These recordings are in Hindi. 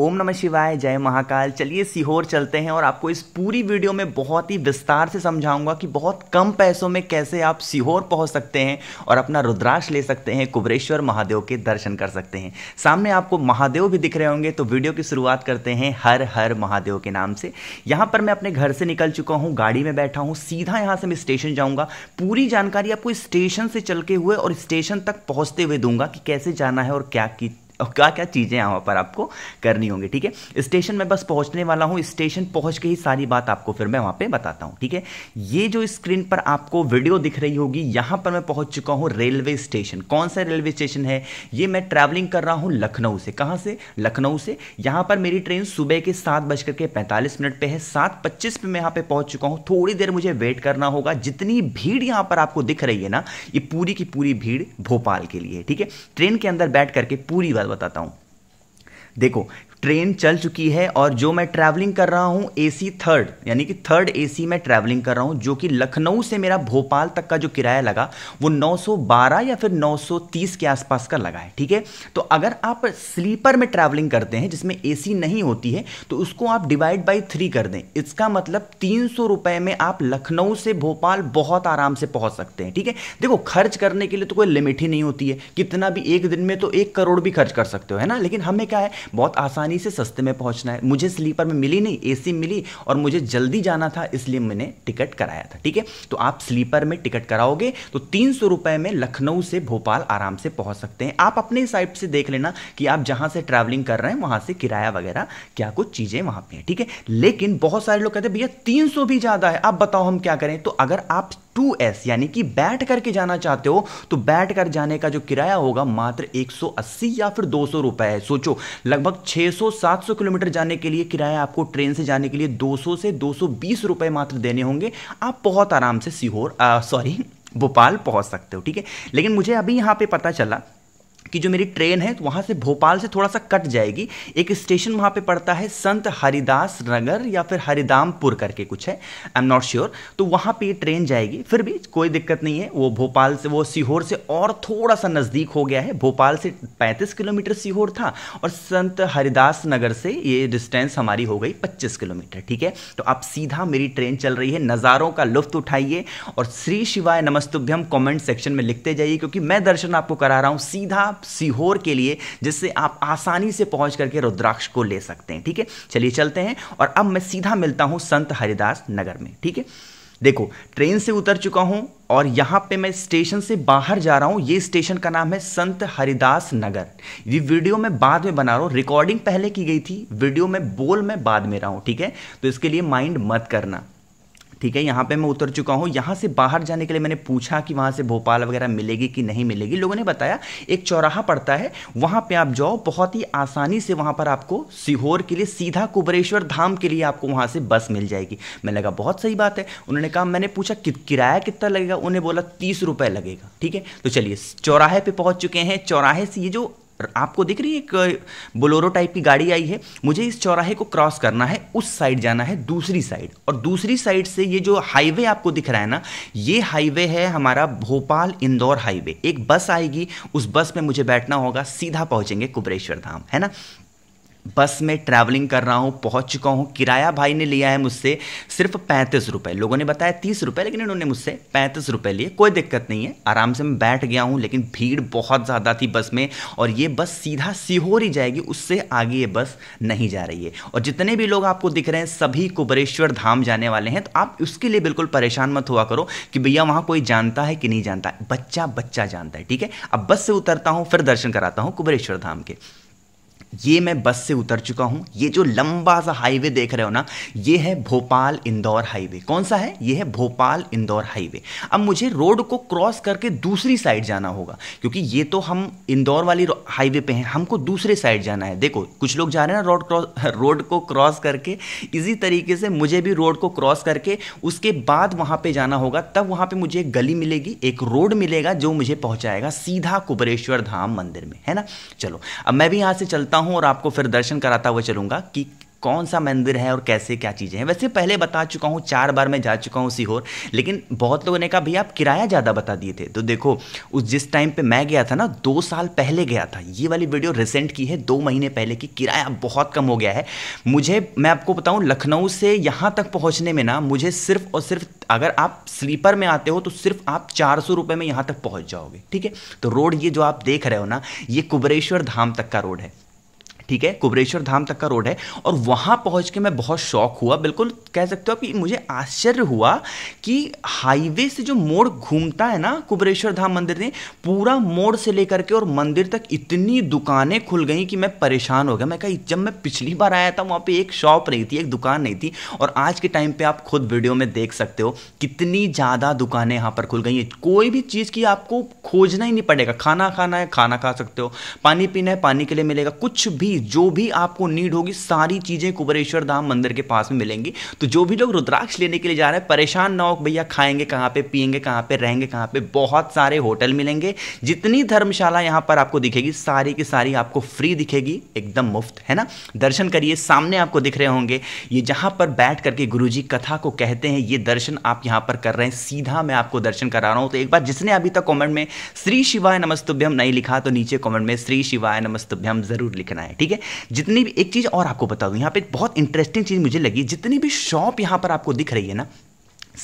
ओम नमः शिवाय जय महाकाल चलिए सीहोर चलते हैं और आपको इस पूरी वीडियो में बहुत ही विस्तार से समझाऊंगा कि बहुत कम पैसों में कैसे आप सीहोर पहुंच सकते हैं और अपना रुद्राक्ष ले सकते हैं कुबरेश्वर महादेव के दर्शन कर सकते हैं सामने आपको महादेव भी दिख रहे होंगे तो वीडियो की शुरुआत करते हैं हर हर महादेव के नाम से यहाँ पर मैं अपने घर से निकल चुका हूँ गाड़ी में बैठा हूँ सीधा यहाँ से मैं स्टेशन जाऊँगा पूरी जानकारी आपको स्टेशन से चल के हुए और स्टेशन तक पहुँचते हुए दूंगा कि कैसे जाना है और क्या की क्या क्या चीज़ें यहाँ पर आपको करनी होंगी ठीक है स्टेशन में बस पहुँचने वाला हूँ स्टेशन पहुँच के ही सारी बात आपको फिर मैं वहाँ पर बताता हूँ ठीक है ये जो स्क्रीन पर आपको वीडियो दिख रही होगी यहाँ पर मैं पहुँच चुका हूँ रेलवे स्टेशन कौन सा रेलवे स्टेशन है ये मैं ट्रैवलिंग कर रहा हूँ लखनऊ से कहाँ से लखनऊ से यहाँ पर मेरी ट्रेन सुबह के सात बजकर के पैंतालीस मिनट पर है सात पच्चीस पे मैं यहाँ पर पहुँच चुका हूँ थोड़ी देर मुझे वेट करना होगा जितनी भीड़ यहाँ पर आपको दिख रही है ना ये पूरी की पूरी भीड़ भोपाल के लिए ठीक है ट्रेन के अंदर बैठ करके पूरी बात बताता हूं देखो ट्रेन चल चुकी है और जो मैं ट्रैवलिंग कर रहा हूँ ए सी थर्ड यानी कि थर्ड ए सी में ट्रैवलिंग कर रहा हूँ जो कि लखनऊ से मेरा भोपाल तक का जो किराया लगा वो 912 या फिर 930 के आसपास का लगा है ठीक है तो अगर आप स्लीपर में ट्रैवलिंग करते हैं जिसमें ए सी नहीं होती है तो उसको आप डिवाइड बाई थ्री कर दें इसका मतलब तीन रुपये में आप लखनऊ से भोपाल बहुत आराम से पहुँच सकते हैं ठीक है देखो खर्च करने के लिए तो कोई लिमिट ही नहीं होती है कितना भी एक दिन में तो एक करोड़ भी खर्च कर सकते हो है ना लेकिन हमें क्या है बहुत आसानी आसानी से सस्ते में पहुंचना है मुझे स्लीपर में मिली नहीं एसी मिली और मुझे जल्दी जाना था इसलिए मैंने टिकट कराया था ठीक है तो आप स्लीपर में टिकट कराओगे तो तीन सौ रुपए में लखनऊ से भोपाल आराम से पहुंच सकते हैं आप अपने साइड से देख लेना कि आप जहां से ट्रैवलिंग कर रहे हैं वहां से किराया वगैरह क्या कुछ चीज़ें वहां पर ठीक है लेकिन बहुत सारे लोग कहते हैं भैया तीन भी ज़्यादा है आप बताओ हम क्या करें तो अगर आप टू एस यानी कि बैठ करके जाना चाहते हो तो बैठ कर जाने का जो किराया होगा मात्र 180 या फिर दो सौ रुपए है सोचो लगभग 600-700 किलोमीटर जाने के लिए किराया आपको ट्रेन से जाने के लिए 200 से 220 रुपए मात्र देने होंगे आप बहुत आराम से सीहोर सॉरी भोपाल पहुंच सकते हो ठीक है लेकिन मुझे अभी यहां पे पता चला कि जो मेरी ट्रेन है तो वहाँ से भोपाल से थोड़ा सा कट जाएगी एक स्टेशन वहाँ पे पड़ता है संत हरिदास नगर या फिर हरिदामपुर करके कुछ है आई एम नॉट श्योर तो वहाँ पे ये ट्रेन जाएगी फिर भी कोई दिक्कत नहीं है वो भोपाल से वो सीहोर से और थोड़ा सा नज़दीक हो गया है भोपाल से पैंतीस किलोमीटर सीहोर था और संत हरिदास नगर से ये डिस्टेंस हमारी हो गई पच्चीस किलोमीटर ठीक है तो आप सीधा मेरी ट्रेन चल रही है नज़ारों का लुफ्त उठाइए और श्री शिवाय नमस्तुभ्यम कमेंट सेक्शन में लिखते जाइए क्योंकि मैं दर्शन आपको करा रहा हूँ सीधा आप सीहोर के लिए जिससे आप आसानी से पहुंच करके रुद्राक्ष को ले सकते हैं ठीक है चलिए चलते हैं और अब मैं सीधा मिलता हूं संत हरिदास नगर में ठीक है देखो ट्रेन से उतर चुका हूं और यहां पे मैं स्टेशन से बाहर जा रहा हूं ये स्टेशन का नाम है संत हरिदास नगर ये वीडियो मैं बाद में बना रहा हूं रिकॉर्डिंग पहले की गई थी वीडियो में बोल मैं बाद में रहा हूं ठीक है तो इसके लिए माइंड मत करना ठीक है यहाँ पे मैं उतर चुका हूँ यहाँ से बाहर जाने के लिए मैंने पूछा कि वहाँ से भोपाल वगैरह मिलेगी कि नहीं मिलेगी लोगों ने बताया एक चौराहा पड़ता है वहाँ पे आप जाओ बहुत ही आसानी से वहाँ पर आपको सीहोर के लिए सीधा कुबरेश्वर धाम के लिए आपको वहाँ से बस मिल जाएगी मैं लगा बहुत सही बात है उन्होंने कहा मैंने पूछा कि किराया कितना लगेगा उन्हें बोला तीस रुपये लगेगा ठीक है तो चलिए चौराहे पर पहुँच चुके हैं चौराहे से ये जो आपको दिख रही है एक बोलोरो टाइप की गाड़ी आई है मुझे इस चौराहे को क्रॉस करना है उस साइड जाना है दूसरी साइड और दूसरी साइड से ये जो हाईवे आपको दिख रहा है ना ये हाईवे है हमारा भोपाल इंदौर हाईवे एक बस आएगी उस बस में मुझे बैठना होगा सीधा पहुंचेंगे कुबरेश्वर धाम है ना बस में ट्रैवलिंग कर रहा हूँ पहुँच चुका हूँ किराया भाई ने लिया है मुझसे सिर्फ पैंतीस रुपये लोगों ने बताया तीस रुपये लेकिन इन्होंने मुझसे पैंतीस रुपये लिए कोई दिक्कत नहीं है आराम से मैं बैठ गया हूँ लेकिन भीड़ बहुत ज़्यादा थी बस में और ये बस सीधा सीहोर ही जाएगी उससे आगे ये बस नहीं जा रही है और जितने भी लोग आपको दिख रहे हैं सभी कुबरेश्वर धाम जाने वाले हैं तो आप उसके लिए बिल्कुल परेशान मत हुआ करो कि भैया वहाँ कोई जानता है कि नहीं जानता बच्चा बच्चा जानता है ठीक है अब बस से उतरता हूँ फिर दर्शन कराता हूँ कुबरेश्वर धाम के ये मैं बस से उतर चुका हूं ये जो लंबा सा हाईवे देख रहे हो ना ये है भोपाल इंदौर हाईवे कौन सा है ये है भोपाल इंदौर हाईवे अब मुझे रोड को क्रॉस करके दूसरी साइड जाना होगा क्योंकि ये तो हम इंदौर वाली हाईवे पे हैं हमको दूसरे साइड जाना है देखो कुछ लोग जा रहे हैं ना रोड क्रॉस रोड को क्रॉस करके इसी तरीके से मुझे भी रोड को क्रॉस करके उसके बाद वहाँ पर जाना होगा तब वहाँ पर मुझे एक गली मिलेगी एक रोड मिलेगा जो मुझे पहुँचाएगा सीधा कुबरेश्वर धाम मंदिर में है ना चलो अब मैं भी यहाँ से चलता हूँ और आपको फिर दर्शन कराता हुआ चलूंगा कि कौन सा मंदिर है और कैसे क्या चीज़ें हैं वैसे पहले बता चुका हूँ चार बार मैं जा चुका हूँ सीहोर लेकिन बहुत लोगों ने कहा भैया आप किराया ज़्यादा बता दिए थे तो देखो उस जिस टाइम पे मैं गया था ना दो साल पहले गया था ये वाली वीडियो रिसेंट की है दो महीने पहले की किराया बहुत कम हो गया है मुझे मैं आपको बताऊँ लखनऊ से यहाँ तक पहुँचने में ना मुझे सिर्फ और सिर्फ अगर आप स्लीपर में आते हो तो सिर्फ आप चार सौ में यहाँ तक पहुँच जाओगे ठीक है तो रोड ये जो आप देख रहे हो ना ये कुबरेश्वर धाम तक का रोड है ठीक है कुबरेश्वर धाम तक का रोड है और वहां पहुंच के मैं बहुत शौक हुआ बिल्कुल कह सकते हो कि मुझे आश्चर्य हुआ कि हाईवे से जो मोड़ घूमता है ना कुबरेश्वर धाम मंदिर ने पूरा मोड़ से लेकर के और मंदिर तक इतनी दुकानें खुल गई कि मैं परेशान हो गया मैं कहा जब मैं पिछली बार आया था वहां पर एक शॉप नहीं थी एक दुकान नहीं थी और आज के टाइम पर आप खुद वीडियो में देख सकते हो कितनी ज़्यादा दुकानें यहां पर खुल गई हैं कोई भी चीज़ की आपको खोजना ही नहीं पड़ेगा खाना खाना है खाना खा सकते हो पानी पीना है पानी के लिए मिलेगा कुछ भी जो भी आपको नीड होगी सारी चीज़ें कुबरेश्वर धाम मंदिर के पास में मिलेंगी तो जो भी लोग रुद्राक्ष लेने के लिए जा रहे हैं परेशान ना हो भैया खाएंगे कहाँ पे पियेंगे कहाँ पे रहेंगे कहाँ पे बहुत सारे होटल मिलेंगे जितनी धर्मशाला यहाँ पर आपको दिखेगी सारी की सारी आपको फ्री दिखेगी एकदम मुफ्त है ना दर्शन करिए सामने आपको दिख रहे होंगे ये जहाँ पर बैठ करके गुरु कथा को कहते हैं ये दर्शन आप यहाँ पर कर रहे हैं सीधा मैं आपको दर्शन करा रहा हूँ तो एक बार जिसने अभी तक कॉमेंट में श्री शिवाय नमस्तुभ्यम नहीं लिखा तो नीचे कॉमेंट में श्री शिवाय नमस्तुभ्यम जरूर लिखना है ठीक ठीक है जितनी भी एक चीज़ और आपको बता दूं यहां पे बहुत इंटरेस्टिंग चीज़ मुझे लगी जितनी भी शॉप यहां पर आपको दिख रही है ना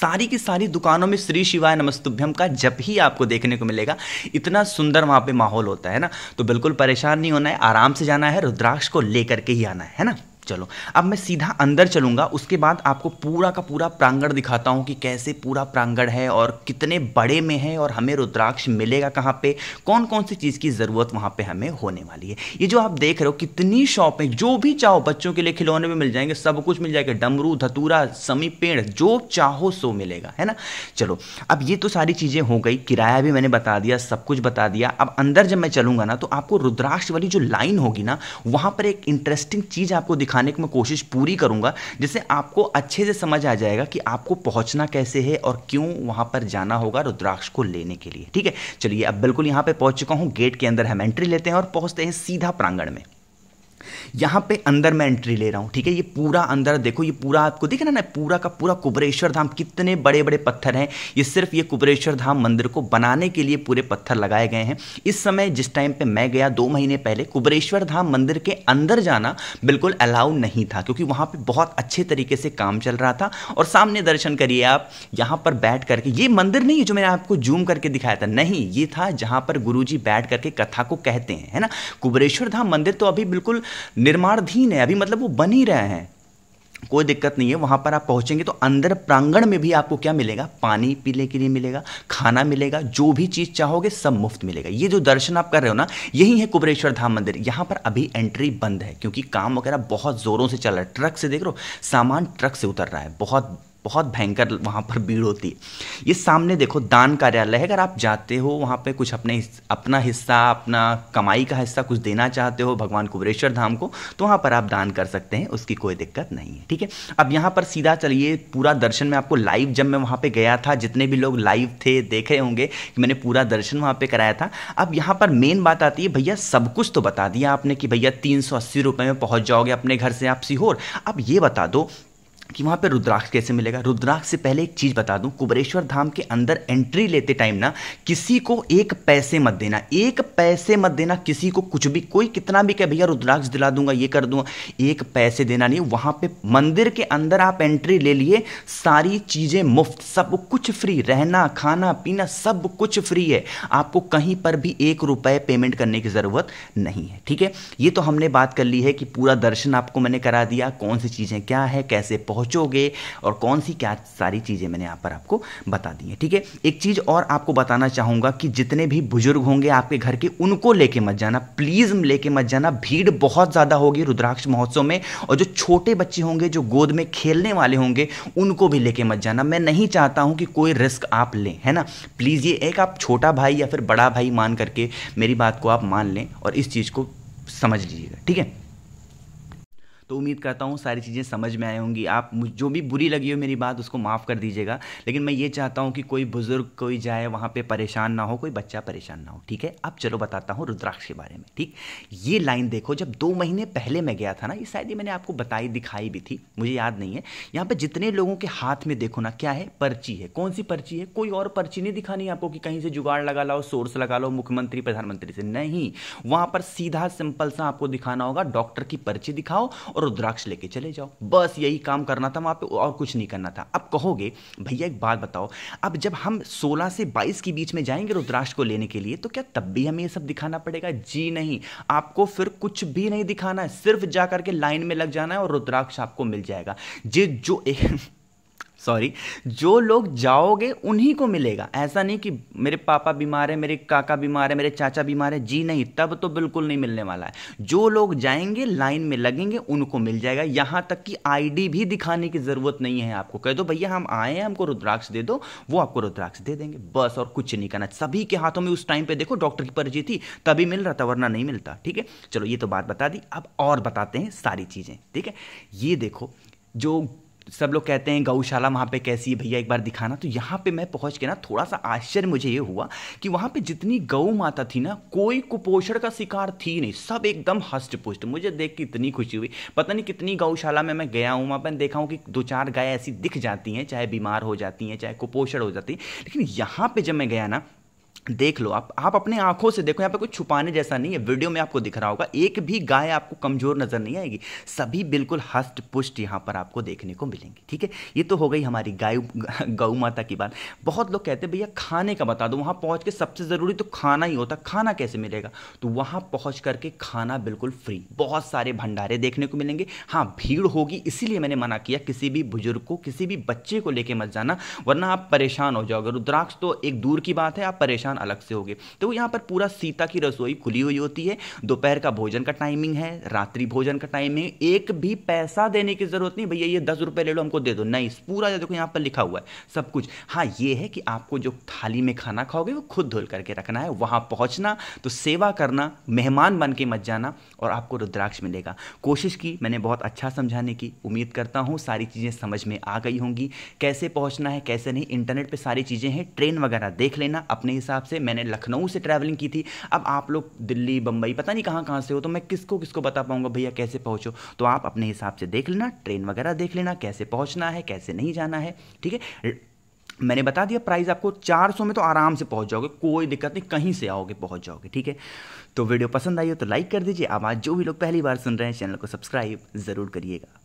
सारी की सारी दुकानों में श्री शिवाय नमस्तुभ्यम का जब ही आपको देखने को मिलेगा इतना सुंदर वहां पे माहौल होता है ना तो बिल्कुल परेशान नहीं होना है आराम से जाना है रुद्राक्ष को लेकर के ही आना है ना चलो अब मैं सीधा अंदर चलूंगा उसके बाद आपको पूरा का पूरा प्रांगण दिखाता हूं कि कैसे पूरा प्रांगण है और कितने बड़े में है और हमें रुद्राक्ष मिलेगा कहाँ पे कौन कौन सी चीज़ की ज़रूरत वहां पे हमें होने वाली है ये जो आप देख रहे हो कितनी शॉप है जो भी चाहो बच्चों के लिए खिलौने भी मिल जाएंगे सब कुछ मिल जाएगा डमरू धतूरा समी पेड़ जो चाहो सो मिलेगा है ना चलो अब ये तो सारी चीज़ें हो गई किराया भी मैंने बता दिया सब कुछ बता दिया अब अंदर जब मैं चलूंगा ना तो आपको रुद्राक्ष वाली जो लाइन होगी ना वहाँ पर एक इंटरेस्टिंग चीज़ आपको दिखा सिखाने की मैं कोशिश पूरी करूंगा जिससे आपको अच्छे से समझ आ जाएगा कि आपको पहुंचना कैसे है और क्यों वहां पर जाना होगा रुद्राक्ष को लेने के लिए ठीक है चलिए अब बिल्कुल यहां पर पहुंच चुका हूं गेट के अंदर हम एंट्री लेते हैं और पहुंचते हैं सीधा प्रांगण में यहाँ पे अंदर मैं एंट्री ले रहा हूँ ठीक है ये पूरा अंदर देखो ये पूरा आपको दिख रहा ना पूरा का पूरा कुबरेश्वर धाम कितने बड़े बड़े पत्थर हैं ये सिर्फ ये कुबरेश्वर धाम मंदिर को बनाने के लिए पूरे पत्थर लगाए गए हैं इस समय जिस टाइम पर मैं गया दो महीने पहले कुबरेश्वर धाम मंदिर के अंदर जाना बिल्कुल अलाउ नहीं था क्योंकि वहां पर बहुत अच्छे तरीके से काम चल रहा था और सामने दर्शन करिए आप यहाँ पर बैठ करके ये मंदिर नहीं है जो मैंने आपको जूम करके दिखाया था नहीं ये था जहां पर गुरुजी बैठ करके कथा को कहते हैं है ना कुबरेश्वर धाम मंदिर तो अभी बिल्कुल निर्माणधीन है अभी मतलब वो बन ही रहे हैं कोई दिक्कत नहीं है वहाँ पर आप पहुँचेंगे तो अंदर प्रांगण में भी आपको क्या मिलेगा पानी पीने के लिए मिलेगा खाना मिलेगा जो भी चीज़ चाहोगे सब मुफ्त मिलेगा ये जो दर्शन आप कर रहे हो ना यही है कुबरेश्वर धाम मंदिर यहाँ पर अभी एंट्री बंद है क्योंकि काम वगैरह बहुत ज़ोरों से चल रहा है ट्रक से देख लो सामान ट्रक से उतर रहा है बहुत बहुत भयंकर वहाँ पर भीड़ होती है ये सामने देखो दान कार्यालय है अगर आप जाते हो वहाँ पे कुछ अपने अपना हिस्सा अपना कमाई का हिस्सा कुछ देना चाहते हो भगवान कुबरेश्वर धाम को तो वहाँ पर आप दान कर सकते हैं उसकी कोई दिक्कत नहीं है ठीक है अब यहाँ पर सीधा चलिए पूरा दर्शन में आपको लाइव जब मैं वहाँ पर गया था जितने भी लोग लाइव थे देखे होंगे कि मैंने पूरा दर्शन वहाँ पर कराया था अब यहाँ पर मेन बात आती है भैया सब कुछ तो बता दिया आपने कि भैया तीन सौ में पहुँच जाओगे अपने घर से आप सीहोर अब ये बता दो कि वहां पे रुद्राक्ष कैसे मिलेगा रुद्राक्ष से पहले एक चीज़ बता दूं कुबरेश्वर धाम के अंदर एंट्री लेते टाइम ना किसी को एक पैसे मत देना एक पैसे मत देना किसी को कुछ भी कोई कितना भी कहे भैया रुद्राक्ष दिला दूंगा ये कर दूंगा एक पैसे देना नहीं वहां पे मंदिर के अंदर आप एंट्री ले लिए सारी चीज़ें मुफ्त सब कुछ फ्री रहना खाना पीना सब कुछ फ्री है आपको कहीं पर भी एक रुपए पेमेंट करने की ज़रूरत नहीं है ठीक है ये तो हमने बात कर ली है कि पूरा दर्शन आपको मैंने करा दिया कौन सी चीज़ें क्या है कैसे पहुंच पहुँचोगे और कौन सी क्या सारी चीज़ें मैंने यहाँ पर आपको बता दी हैं ठीक है एक चीज़ और आपको बताना चाहूँगा कि जितने भी बुजुर्ग होंगे आपके घर के उनको लेके मत जाना प्लीज़ लेके मत जाना भीड़ बहुत ज़्यादा होगी रुद्राक्ष महोत्सव में और जो छोटे बच्चे होंगे जो गोद में खेलने वाले होंगे उनको भी लेके मत जाना मैं नहीं चाहता हूं कि कोई रिस्क आप लें है ना प्लीज़ ये एक आप छोटा भाई या फिर बड़ा भाई मान करके मेरी बात को आप मान लें और इस चीज़ को समझ लीजिएगा ठीक है तो उम्मीद करता हूँ सारी चीज़ें समझ में आई होंगी आप जो भी बुरी लगी हो मेरी बात उसको माफ़ कर दीजिएगा लेकिन मैं ये चाहता हूँ कि कोई बुज़ुर्ग कोई जाए वहाँ पे परेशान ना हो कोई बच्चा परेशान ना हो ठीक है अब चलो बताता हूँ रुद्राक्ष के बारे में ठीक ये लाइन देखो जब दो महीने पहले मैं गया था ना ये शायद मैंने आपको बताई दिखाई भी थी मुझे याद नहीं है यहाँ पर जितने लोगों के हाथ में देखो ना क्या है पर्ची है कौन सी पर्ची है कोई और पर्ची नहीं दिखानी आपको कि कहीं से जुगाड़ लगा लाओ सोर्स लगा लो मुख्यमंत्री प्रधानमंत्री से नहीं वहाँ पर सीधा सिंपल सा आपको दिखाना होगा डॉक्टर की पर्ची दिखाओ और और रुद्राक्ष लेके चले जाओ बस यही काम करना था वहाँ पे और कुछ नहीं करना था अब कहोगे भैया एक बात बताओ अब जब हम 16 से 22 के बीच में जाएंगे रुद्राक्ष को लेने के लिए तो क्या तब भी हमें ये सब दिखाना पड़ेगा जी नहीं आपको फिर कुछ भी नहीं दिखाना है सिर्फ जा करके लाइन में लग जाना है और रुद्राक्ष आपको मिल जाएगा जे जो एक सॉरी जो लोग जाओगे उन्हीं को मिलेगा ऐसा नहीं कि मेरे पापा बीमार है मेरे काका बीमार है मेरे चाचा बीमार है जी नहीं तब तो बिल्कुल नहीं मिलने वाला है जो लोग जाएंगे लाइन में लगेंगे उनको मिल जाएगा यहाँ तक कि आईडी भी दिखाने की ज़रूरत नहीं है आपको कह दो भैया हम आए हैं हमको रुद्राक्ष दे दो वो आपको रुद्राक्ष दे देंगे बस और कुछ नहीं करना सभी के हाथों में उस टाइम पर देखो डॉक्टर की पर्ची थी तभी मिल रहा था वरना नहीं मिलता ठीक है चलो ये तो बात बता दी अब और बताते हैं सारी चीज़ें ठीक है ये देखो जो सब लोग कहते हैं गौशाला वहाँ पे कैसी है भैया एक बार दिखाना तो यहाँ पे मैं पहुँच के ना थोड़ा सा आश्चर्य मुझे ये हुआ कि वहाँ पे जितनी गौ माता थी ना कोई कुपोषण का शिकार थी नहीं सब एकदम हष्ट पुष्ट मुझे देख के इतनी खुशी हुई पता नहीं कितनी गौशाला में मैं गया हूँ वहाँ पर देखा हूँ कि दो चार गाय ऐसी दिख जाती हैं चाहे बीमार हो जाती हैं चाहे कुपोषण हो जाती हैं लेकिन यहाँ पर जब मैं गया ना देख लो आप आप अपने आंखों से देखो यहाँ पे कुछ छुपाने जैसा नहीं है वीडियो में आपको दिख रहा होगा एक भी गाय आपको कमजोर नजर नहीं आएगी सभी बिल्कुल हस्त पुष्ट यहाँ पर आपको देखने को मिलेंगी ठीक है ये तो हो गई हमारी गाय गऊ माता की बात बहुत लोग कहते हैं भैया खाने का बता दो वहाँ पहुँच के सबसे ज़रूरी तो खाना ही होता खाना कैसे मिलेगा तो वहाँ पहुँच करके खाना बिल्कुल फ्री बहुत सारे भंडारे देखने को मिलेंगे हाँ भीड़ होगी इसीलिए मैंने मना किया किसी भी बुजुर्ग को किसी भी बच्चे को लेके मत जाना वरना आप परेशान हो जाओगे रुद्राक्ष तो एक दूर की बात है आप परेशान भुगतान अलग से होगी तो यहाँ पर पूरा सीता की रसोई खुली हुई होती है दोपहर का भोजन का टाइमिंग है रात्रि भोजन का टाइमिंग एक भी पैसा देने की जरूरत नहीं भैया ये दस रुपये ले लो हमको दे दो नहीं पूरा देखो यहाँ पर लिखा हुआ है सब कुछ हाँ ये है कि आपको जो थाली में खाना खाओगे वो खुद धुल करके रखना है वहाँ पहुँचना तो सेवा करना मेहमान बन के मत जाना और आपको रुद्राक्ष मिलेगा कोशिश की मैंने बहुत अच्छा समझाने की उम्मीद करता हूँ सारी चीज़ें समझ में आ गई होंगी कैसे पहुँचना है कैसे नहीं इंटरनेट पर सारी चीज़ें हैं ट्रेन वगैरह देख लेना अपने हिसाब हिसाब से मैंने लखनऊ से ट्रैवलिंग की थी अब आप लोग दिल्ली बंबई पता नहीं कहाँ कहाँ से हो तो मैं किसको किसको बता पाऊँगा भैया कैसे पहुँचो तो आप अपने हिसाब से देख लेना ट्रेन वगैरह देख लेना कैसे पहुँचना है कैसे नहीं जाना है ठीक है मैंने बता दिया प्राइस आपको 400 में तो आराम से पहुंच जाओगे कोई दिक्कत नहीं कहीं से आओगे पहुंच जाओगे ठीक है तो वीडियो पसंद आई हो तो लाइक कर दीजिए आप आज जो भी लोग पहली बार सुन रहे हैं चैनल को सब्सक्राइब ज़रूर करिएगा